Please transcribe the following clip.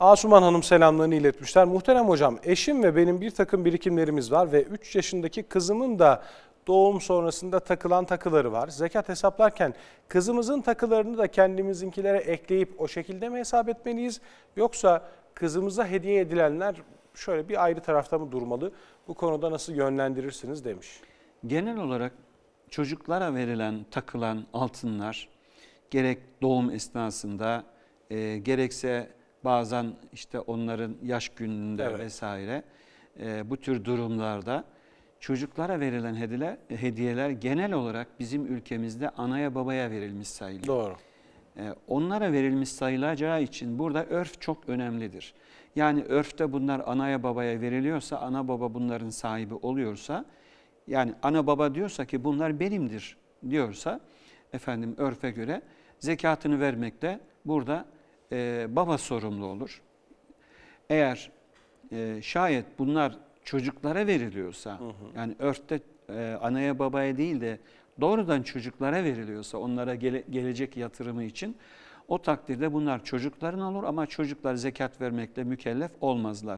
Asuman Hanım selamlarını iletmişler. Muhterem hocam eşim ve benim bir takım birikimlerimiz var ve 3 yaşındaki kızımın da doğum sonrasında takılan takıları var. Zekat hesaplarken kızımızın takılarını da kendimizinkilere ekleyip o şekilde mi hesap etmeliyiz? Yoksa kızımıza hediye edilenler şöyle bir ayrı tarafta mı durmalı? Bu konuda nasıl yönlendirirsiniz demiş. Genel olarak çocuklara verilen takılan altınlar gerek doğum esnasında e, gerekse Bazen işte onların yaş gününde evet. vesaire e, bu tür durumlarda çocuklara verilen hediyeler, hediyeler genel olarak bizim ülkemizde anaya babaya verilmiş sayılır. Doğru. E, onlara verilmiş sayılacağı için burada örf çok önemlidir. Yani örfte bunlar anaya babaya veriliyorsa, ana baba bunların sahibi oluyorsa, yani ana baba diyorsa ki bunlar benimdir diyorsa, efendim örfe göre zekatını vermekle burada e, baba sorumlu olur. Eğer e, şayet bunlar çocuklara veriliyorsa, hı hı. yani örtte e, anaya babaya değil de doğrudan çocuklara veriliyorsa onlara gele, gelecek yatırımı için o takdirde bunlar çocukların olur ama çocuklar zekat vermekle mükellef olmazlar.